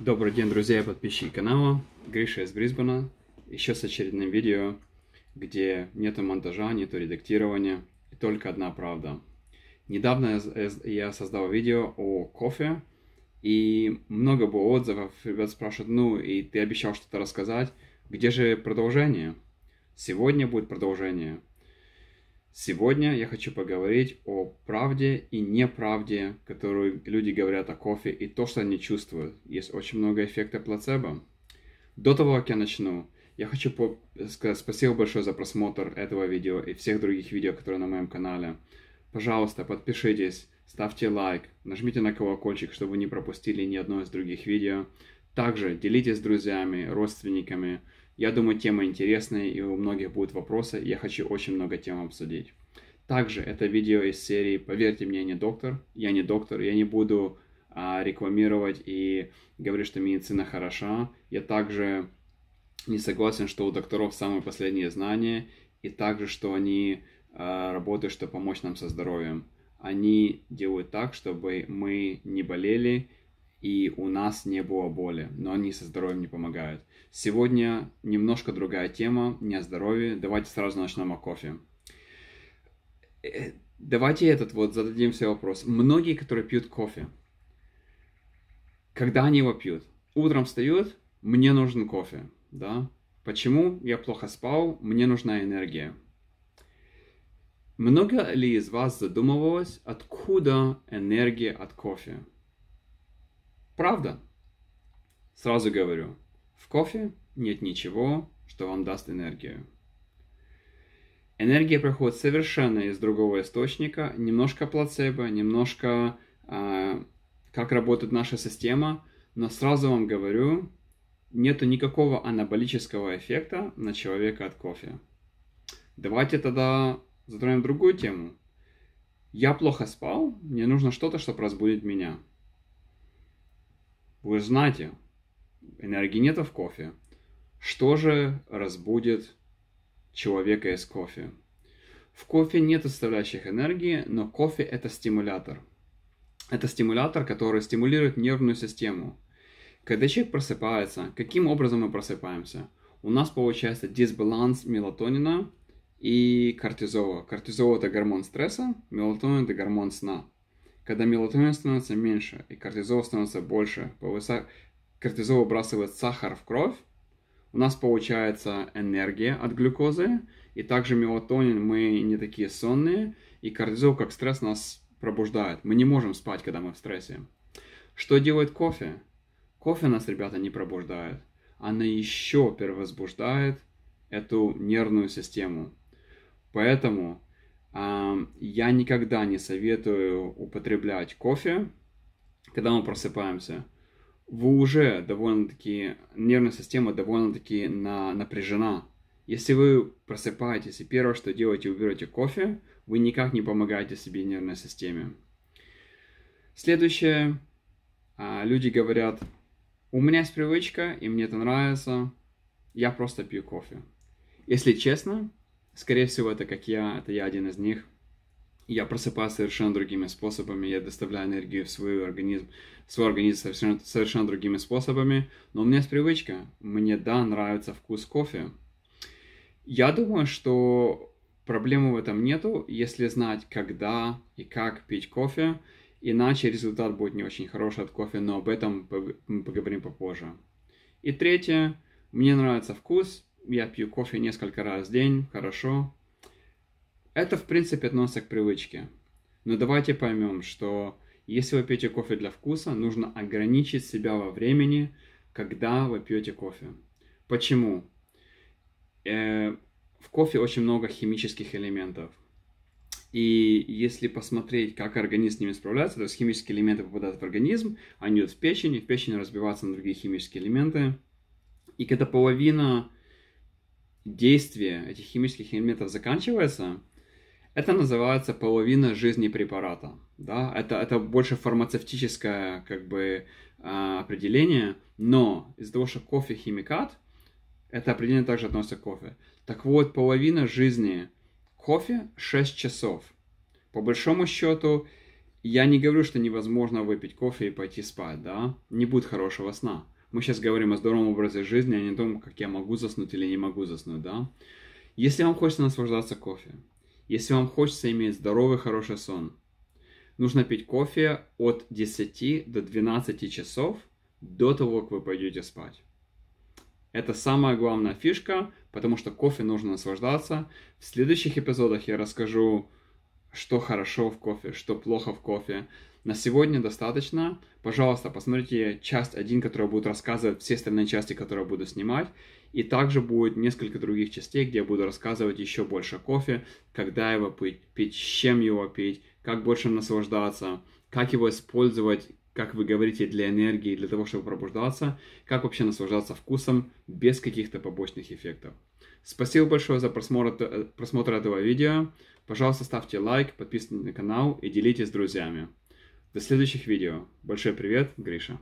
Добрый день, друзья и подписчики канала. Гриша из Брисбена. Еще с очередным видео, где нету монтажа, нету редактирования и только одна правда. Недавно я э, создал видео о кофе, и много было отзывов. Ребят спрашивают, ну и ты обещал что-то рассказать, где же продолжение? Сегодня будет продолжение. Сегодня я хочу поговорить о правде и неправде, которую люди говорят о кофе и то, что они чувствуют. Есть очень много эффекта плацебо. До того, как я начну, я хочу по- сказать спасибо большое за просмотр этого видео и всех других видео, которые на моем канале. Пожалуйста, подпишитесь, ставьте лайк, нажмите на колокольчик, чтобы не пропустили ни одно из других видео. Также делитесь с друзьями, родственниками, я думаю, тема интересная и у многих будут вопросы, я хочу очень много тем обсудить. Также это видео из серии «Поверьте мне, я не доктор». Я не доктор, я не буду а, рекламировать и говорить, что медицина хороша. Я также не согласен, что у докторов самые последние знания, и также, что они а, работают, чтобы помочь нам со здоровьем. Они делают так, чтобы мы не болели, и у нас не было боли, но они со здоровьем не помогают. Сегодня немножко другая тема, не о здоровье, давайте сразу начнем о кофе. Э, давайте этот вот зададим себе вопрос. Многие, которые пьют кофе, когда они его пьют? Утром встают, мне нужен кофе, да? Почему я плохо спал, мне нужна энергия. Много ли из вас задумывалось, откуда энергия от кофе? Правда? Сразу говорю, в кофе нет ничего, что вам даст энергию. Энергия проходит совершенно из другого источника, немножко плацебо, немножко э, как работает наша система, но сразу вам говорю, нету никакого анаболического эффекта на человека от кофе. Давайте тогда затронем другую тему. Я плохо спал, мне нужно что-то, чтобы разбудить меня. Вы знаете, энергии нет в кофе. Что же разбудит человека из кофе? В кофе нет оставляющих энергии, но кофе – это стимулятор. Это стимулятор, который стимулирует нервную систему. Когда человек просыпается, каким образом мы просыпаемся? У нас получается дисбаланс мелатонина и кортизола. Кортизол – это гормон стресса, мелатонин – это гормон сна. Когда мелатонин становится меньше и кортизол становится больше, повыса... кортизол выбрасывает сахар в кровь, у нас получается энергия от глюкозы, и также мелатонин, мы не такие сонные, и кортизол как стресс нас пробуждает. Мы не можем спать, когда мы в стрессе. Что делает кофе? Кофе нас, ребята, не пробуждает. Она еще перевозбуждает эту нервную систему. Поэтому я никогда не советую употреблять кофе, когда мы просыпаемся. Вы уже довольно-таки, нервная система довольно-таки на, напряжена. Если вы просыпаетесь и первое, что делаете, вы кофе, вы никак не помогаете себе нервной системе. Следующее. А, люди говорят, у меня есть привычка, и мне это нравится, я просто пью кофе. Если честно, Скорее всего, это как я, это я один из них. Я просыпаюсь совершенно другими способами, я доставляю энергию в свой организм, в свой организм совершенно, совершенно другими способами, но у меня есть привычка, мне, да, нравится вкус кофе. Я думаю, что проблемы в этом нету, если знать, когда и как пить кофе, иначе результат будет не очень хороший от кофе, но об этом мы поговорим попозже. И третье, мне нравится вкус, я пью кофе несколько раз в день, хорошо. Это, в принципе, относится к привычке. Но давайте поймем, что если вы пьете кофе для вкуса, нужно ограничить себя во времени, когда вы пьете кофе. Почему? Э, в кофе очень много химических элементов. И если посмотреть, как организм с ними справляется, то есть химические элементы попадают в организм, они идут в печень, и в печень разбиваются на другие химические элементы. И когда половина действие этих химических элементов заканчивается, это называется половина жизни препарата. Да? Это, это больше фармацевтическое как бы, а, определение, но из-за того, что кофе химикат, это определение также относится к кофе. Так вот, половина жизни кофе 6 часов. По большому счету, я не говорю, что невозможно выпить кофе и пойти спать, да? Не будет хорошего сна. Мы сейчас говорим о здоровом образе жизни, а не о том, как я могу заснуть или не могу заснуть, да? Если вам хочется наслаждаться кофе, если вам хочется иметь здоровый, хороший сон, нужно пить кофе от 10 до 12 часов до того, как вы пойдете спать. Это самая главная фишка, потому что кофе нужно наслаждаться. В следующих эпизодах я расскажу что хорошо в кофе, что плохо в кофе. На сегодня достаточно. Пожалуйста, посмотрите часть 1, которая будет рассказывать все остальные части, которые я буду снимать. И также будет несколько других частей, где я буду рассказывать еще больше кофе, когда его пить, пить, с чем его пить, как больше наслаждаться, как его использовать, как вы говорите, для энергии, для того, чтобы пробуждаться, как вообще наслаждаться вкусом без каких-то побочных эффектов. Спасибо большое за просмотр, э, просмотр этого видео. Пожалуйста, ставьте лайк, подписывайтесь на канал и делитесь с друзьями. До следующих видео. Большой привет, Гриша.